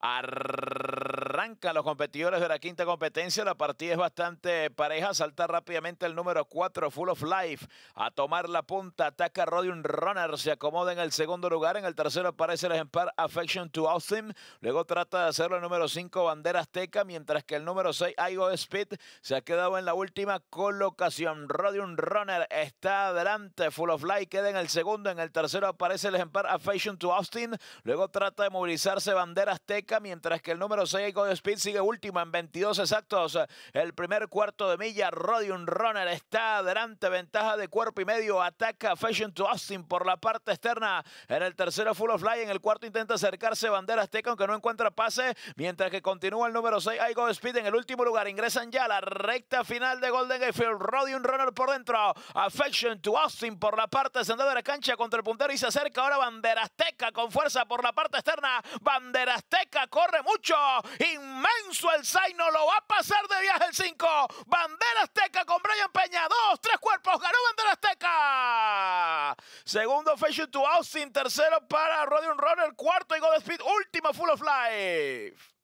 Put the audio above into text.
Arr los competidores de la quinta competencia. La partida es bastante pareja. Salta rápidamente el número 4, Full of Life, a tomar la punta. Ataca Rodion Runner. Se acomoda en el segundo lugar. En el tercero aparece el ejemplar Affection to Austin. Luego trata de hacerlo el número 5, Bandera Azteca. Mientras que el número 6, Igo Speed, se ha quedado en la última colocación. Rodion Runner está adelante. Full of Life queda en el segundo. En el tercero aparece el ejemplar Affection to Austin. Luego trata de movilizarse Bandera Azteca. Mientras que el número 6, Igo Speed sigue última en 22 exactos. El primer cuarto de milla, Rodion Runner está adelante, ventaja de cuerpo y medio, ataca Fashion to Austin por la parte externa. En el tercero, Full of Fly, en el cuarto intenta acercarse Bandera Azteca, aunque no encuentra pase, mientras que continúa el número 6, Igo Speed en el último lugar. Ingresan ya a la recta final de Golden Gatefield, Rodion Runner por dentro, Affection to Austin por la parte central de la cancha contra el puntero y se acerca ahora Bandera Azteca con fuerza por la parte externa. Bandera Azteca corre mucho. y inmenso el lo va a pasar de viaje el 5. Bandera Azteca con Brian Peña, Dos, tres cuerpos, ganó Bandera Azteca. Segundo, Fashion to Austin, tercero para Rodion Runner, cuarto, go de Speed, Último, Full of Life.